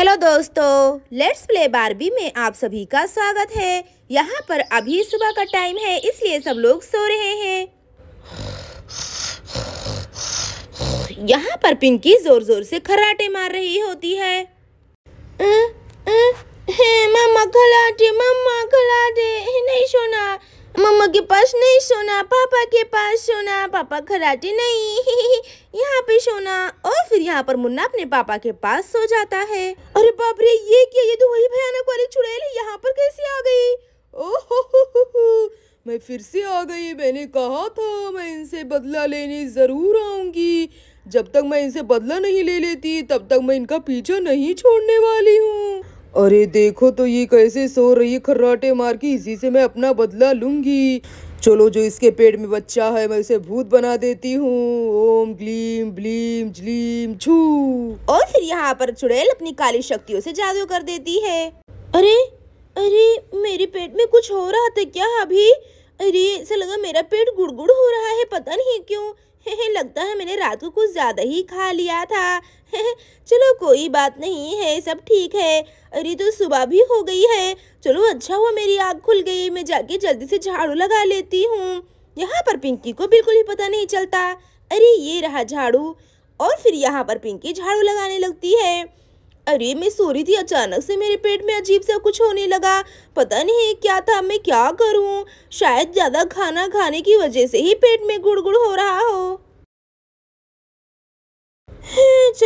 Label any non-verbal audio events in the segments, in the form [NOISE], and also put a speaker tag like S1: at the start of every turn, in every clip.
S1: hello दोस्तों let's play Barbie में आप सभी का स्वागत है यहाँ पर अभी सुबह का टाइम है इसलिए सब लोग सो रहे हैं यहाँ पर पिंकी जोर जोर से खराटे मार रही होती है मम्मा के पास नहीं सोना पापा के पास सोना पापा खराटे नहीं [LAUGHS] यहाँ पे सोना और फिर यहाँ पर मुन्ना अपने पापा के पास सो जाता है अरे बाप रे ये क्या ये तो वही भयानक वाली चुड़ैल यहाँ पर कैसे आ गई ओह मैं फिर से आ गई मैंने कहा था मैं इनसे बदला लेने ज़रूर आऊंगी जब तक मैं इनसे बदला नहीं ले लेती तब तक मैं इनका पीछा नहीं छोड़ने वाली हूँ अरे देखो तो ये कैसे सो रही है खर्राटे मार के इसी से मैं अपना बदला लूंगी चलो जो इसके पेट में बच्चा है मैं उसे भूत बना देती हूँ ओम ग्लीम ब्लीम ज्लीम छू और फिर यहाँ पर चुड़ैल अपनी काली शक्तियों से जादू कर देती है अरे अरे मेरे पेट में कुछ हो रहा था क्या अभी अरे ऐसा लगा मेरा पेट गुड़गुड़ हो रहा है पता नहीं क्यों [LAUGHS] लगता है मैंने रात को कुछ ज़्यादा ही खा लिया था [LAUGHS] चलो कोई बात नहीं है सब ठीक है अरे तो सुबह भी हो गई है चलो अच्छा हुआ मेरी आँख खुल गई मैं जाके जल्दी से झाड़ू लगा लेती हूँ यहाँ पर पिंकी को बिल्कुल ही पता नहीं चलता अरे ये रहा झाड़ू और फिर यहाँ पर पिंकी झाड़ू लगाने लगती है अरे मैं सो रही थी अचानक से मेरे पेट में अजीब सा कुछ होने लगा पता नहीं क्या था मैं क्या करूं शायद ज़्यादा खाना खाने की वजह से ही पेट में गुड़गुड़ हो रहा हो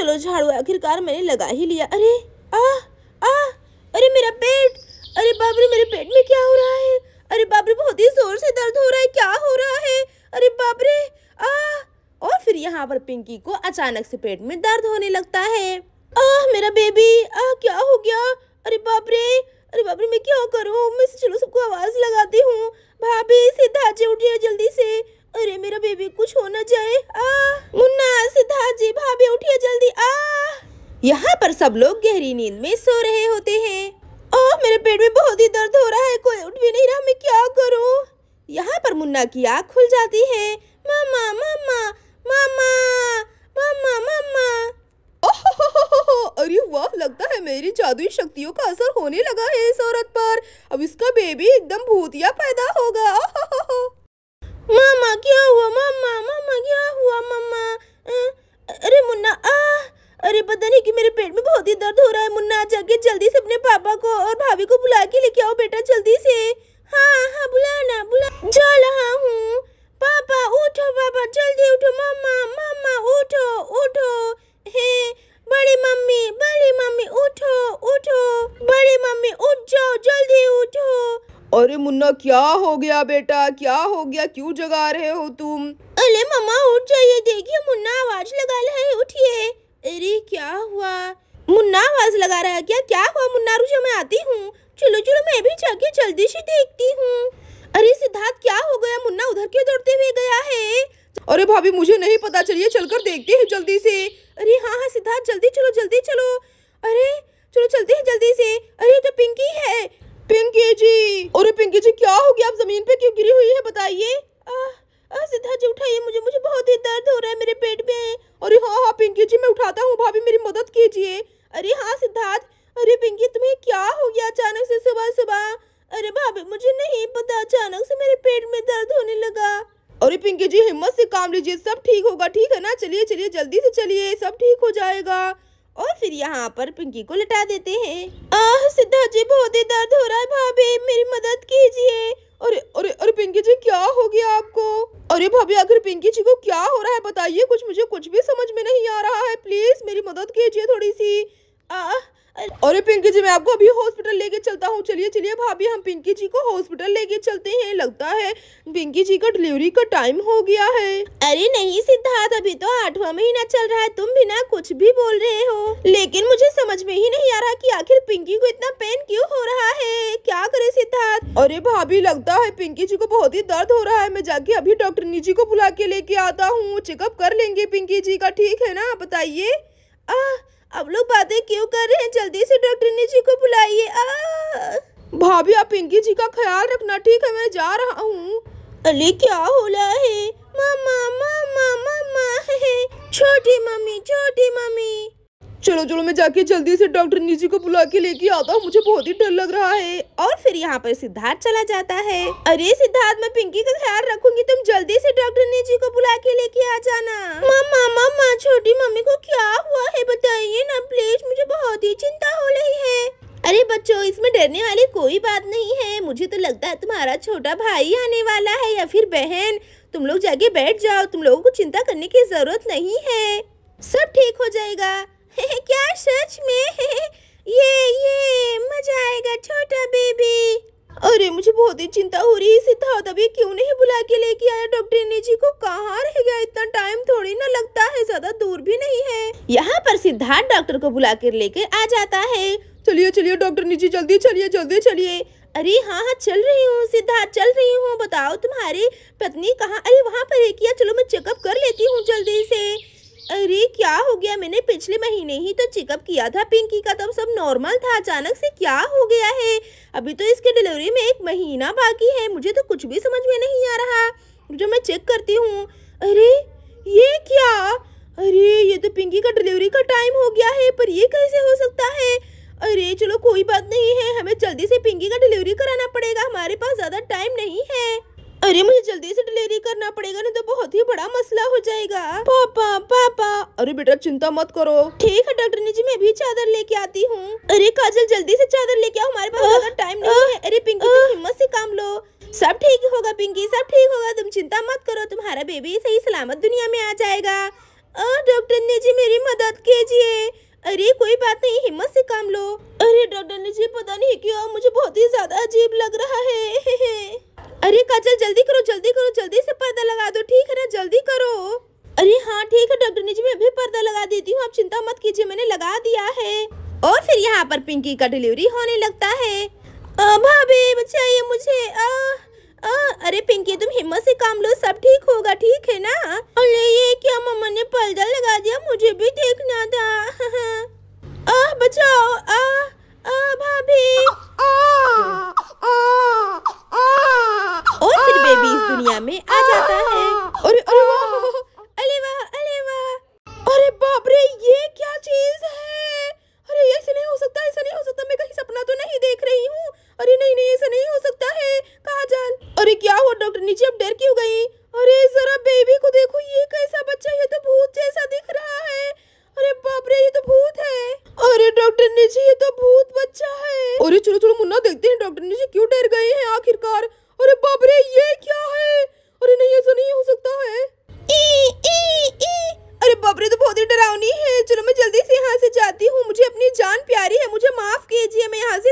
S1: चलो झाड़ू आखिरकार मैंने लगा ही लिया अरे आ आ अरे मेरा पेट अरे बाबरी मेरे पेट में क्या हो रहा है अरे बाबरी बहुत ही जोर से दर्द हो रहा है क्या हो रहा है अरे बाबरी आ और फिर यहाँ पर पिंकी को अचानक से पेट में दर्द होने लगता है आ मेरा बेबी आ क्या हो गया अरे बाबरे अरे बाबरे मैं क्या करूँ मैं चलो सबको आवाज़ लगाती हूँ भाभी से धाजे उठिए जल्दी से अरे मेरा बेबी कुछ हो ना जाए आ मुन्ना सिद्धार्थ जी भाभी उठिए जल्दी आ यहाँ पर सब लोग गहरी नींद में सो रहे होते हैं ओह मेरे पेट में बहुत ही दर्द हो रहा है कोई उठ भी नहीं रहा मैं क्या करूँ यहाँ पर मुन्ना की आँख खुल जाती है मामा मामा मामा मामा मामा अरे वाह लगता है मेरी जादुई शक्तियों का असर होने लगा है इस औरत पर अब इसका बेबी एकदम भूतिया पैदा होगा मामा क्या हुआ मामा मामा क्या हुआ मामा अरे मुन्ना आ अरे पता नहीं कि मेरे पेट में बहुत ही दर्द हो रहा है मुन्ना आ जाके जल्दी से अपने पापा को और भाभी को बुला के लेके आओ बेटा जल्दी से हाँ हाँ बुलाना बुला जा रहा हूँ पापा उठो पापा जल्दी उठो मामा मामा उठो उठो हे बड़ी मम्मी बड़ी मम्मी उठो उठो बड़ी मम्मी उठ जाओ अरे मुन्ना क्या हो गया बेटा क्या हो गया क्यों जगा रहे हो तुम अरे मम्मा उठ जाइए देखिए मुन्ना आवाज लगा रहा है उठिए अरे क्या हुआ मुन्ना आवाज लगा रहा है क्या क्या हुआ मुन्ना रुझा मैं आती हूँ चलो चलो मैं भी जाके जल्दी से देखती हूँ अरे सिद्धार्थ क्या हो गया मुन्ना उधर क्यों दौड़ते हुए गया है अरे भाभी मुझे नहीं पता चलिए चलकर देखते हैं जल्दी से अरे हाँ हाँ सिद्धार्थ जल्दी चलो जल्दी चलो अरे चलो चलते हैं जल्दी से अरे तो पिंकी है पिंकी जी अरे पिंकी जी क्या हो गया आप जमीन पे क्यों गिरी हुई है बताइए सीधा जी उठाइए मुझे मुझे बहुत ही दर्द हो रहा है मेरे पेट में अरे हाँ हाँ पिंकी जी मैं उठाता हूँ भाभी मेरी मदद कीजिए अरे हाँ सिद्धार्थ अरे पिंकी तुम्हें क्या हो गया अचानक से सुबह सुबह अरे भाभी मुझे नहीं पता अचानक से मेरे पेट में दर्द होने लगा अरे पिंकी जी हिम्मत से काम लीजिए सब ठीक होगा ठीक है ना चलिए चलिए जल्दी से चलिए सब ठीक हो जाएगा और फिर यहाँ पर पिंकी को लिटा देते हैं आह सिद्धा जी बहुत ही दर्द हो रहा है भाभी मेरी मदद कीजिए अरे अरे अरे पिंकी जी क्या हो गया आपको अरे भाभी आखिर पिंकी जी को क्या हो रहा है बताइए कुछ मुझे कुछ भी समझ में नहीं आ रहा है प्लीज मेरी मदद कीजिए थोड़ी सी आह अरे पिंकी जी मैं आपको अभी हॉस्पिटल लेके चलता हूँ चलिए चलिए भाभी हम पिंकी जी को हॉस्पिटल लेके चलते हैं लगता है पिंकी जी का डिलीवरी का टाइम हो गया है अरे नहीं सिद्धार्थ अभी तो आठवां महीना चल रहा है तुम बिना कुछ भी बोल रहे हो लेकिन मुझे समझ में ही नहीं आ रहा की आखिर पिंकी को इतना पेन क्यूँ हो रहा है क्या करे सिद्धार्थ अरे भाभी लगता है पिंकी जी को बहुत ही दर्द हो रहा है मैं जाके अभी डॉक्टर निजी को बुला के लेके आता हूँ चेकअप कर लेंगे पिंकी जी का ठीक है ना बताइए आ आप लोग बातें क्यों कर रहे हैं जल्दी से डॉक्टर जी को बुलाइए भाभी आप पिंकी जी का ख्याल रखना ठीक है मैं जा रहा हूँ अली क्या हो रहा है मामा मामा मामा है छोटी मम्मी छोटी मम्मी चलो चलो मैं जाके जल्दी से डॉक्टर निजी को बुला के लेके आता हूँ मुझे बहुत ही डर लग रहा है और फिर यहाँ पर सिद्धार्थ चला जाता है अरे सिद्धार्थ मैं पिंकी का ख्याल रखूंगी तुम जल्दी से डॉक्टर निजी को बुला के लेके आ जाना मामा मामा छोटी मम्मी को क्या हुआ है बताइए ना प्लीज मुझे बहुत ही चिंता हो रही है अरे बच्चों इसमें डरने वाली कोई बात नहीं है मुझे तो लगता है तुम्हारा छोटा भाई आने वाला है या फिर बहन तुम लोग जाके बैठ जाओ तुम लोगों को चिंता करने की जरूरत नहीं है सब ठीक हो जाएगा [LAUGHS] क्या सच में [LAUGHS] ये ये मजा आएगा छोटा बेबी अरे मुझे बहुत ही चिंता हो रही है सिद्धार्थ अभी क्यों नहीं बुला के लेके आया डॉक्टर जी को कहाँ रह गया इतना टाइम थोड़ी ना लगता है ज्यादा दूर भी नहीं है यहाँ पर सिद्धार्थ डॉक्टर को बुला कर लेके आ जाता है चलिए चलिए डॉक्टर निजी जल्दी चलिए जल्दी चलिए अरे हाँ हाँ चल रही हूँ सिद्धार्थ चल रही हूँ बताओ तुम्हारी पत्नी कहाँ अरे वहाँ पर है किया चलो मैं चेकअप कर लेती हूँ जल्दी से अरे क्या हो गया मैंने पिछले महीने ही तो चेकअप किया था पिंकी का तब सब नॉर्मल था अचानक से क्या हो गया है अभी तो इसके डिलीवरी में एक महीना बाकी है मुझे तो कुछ भी समझ में नहीं आ रहा जो मैं चेक करती हूँ अरे ये क्या अरे ये तो पिंकी का डिलीवरी का टाइम हो गया है पर ये कैसे हो सकता है अरे चलो कोई बात नहीं है हमें जल्दी से पिंकी का डिलीवरी कराना पड़ेगा हमारे पास ज़्यादा टाइम नहीं है अरे मुझे जल्दी से डिलीवरी करना पड़ेगा नहीं तो बहुत ही बड़ा मसला हो जाएगा पापा पापा अरे बेटा चिंता मत करो ठीक है डॉक्टर जी मैं भी चादर लेके आती हूँ अरे काजल जल्दी से चादर लेके आओ हमारे पास ज्यादा टाइम नहीं है अरे पिंकी तुम हिम्मत से काम लो सब ठीक होगा पिंकी सब ठीक होगा तुम चिंता मत करो तुम्हारा बेबी सही सलामत दुनिया में आ जाएगा डॉक्टर ने जी मेरी मदद कीजिए अरे कोई बात नहीं हिम्मत से काम लो अरे डॉक्टर ने जी पता नहीं क्यों मुझे बहुत ही ज्यादा अजीब लग रहा है [LAUGHS] अरे काजल जल्दी करो जल्दी करो जल्दी से पर्दा लगा दो ठीक है ना जल्दी करो अरे हाँ ठीक है डॉक्टर जी मैं अभी पर्दा लगा देती हूँ आप चिंता मत कीजिए मैंने लगा दिया है और फिर यहाँ पर पिंकी का डिलीवरी होने लगता है भाभी बचाइए मुझे आ, आ, अरे पिंकी तुम हिम्मत से काम लो सब ठीक होगा ठीक है ना अरे ये क्या मम्मा ने पर्दा लगा दिया मुझे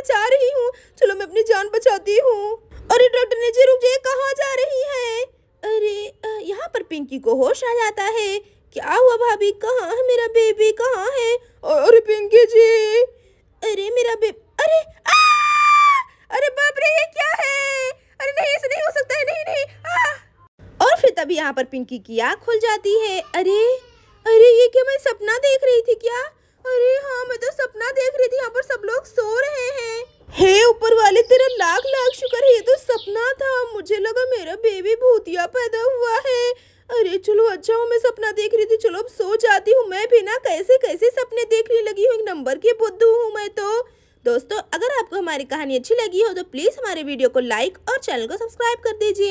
S1: जा रही हूँ चलो मैं अपनी जान बचाती हूँ अरे डॉक्टर ने जी रुक जाए कहाँ जा रही है अरे यहाँ पर पिंकी को होश आ जाता है क्या हुआ भाभी कहाँ है मेरा बेबी कहाँ है अरे पिंकी जी अरे मेरा बेबी अरे अरे बाप रे ये क्या है अरे नहीं ऐसे नहीं हो सकता है नहीं नहीं और फिर तभी यहाँ पर पिंकी की आँख खुल जाती है अरे अरे ये क्या मैं सपना देख रही थी क्या अरे हाँ मैं तो सपना देख रही थी यहाँ पर सब लोग सो रहे हैं हे ऊपर वाले तेरा लाख लाख शुक्र है ये तो सपना था मुझे लगा मेरा बेबी भूतिया पैदा हुआ है अरे चलो अच्छा हूँ मैं सपना देख रही थी चलो अब सो जाती हूँ मैं भी ना कैसे कैसे सपने देखने लगी हूँ एक नंबर की बुद्धू हूँ मैं तो दोस्तों अगर आपको हमारी कहानी अच्छी लगी हो तो प्लीज़ हमारे वीडियो को लाइक और चैनल को सब्सक्राइब कर दीजिए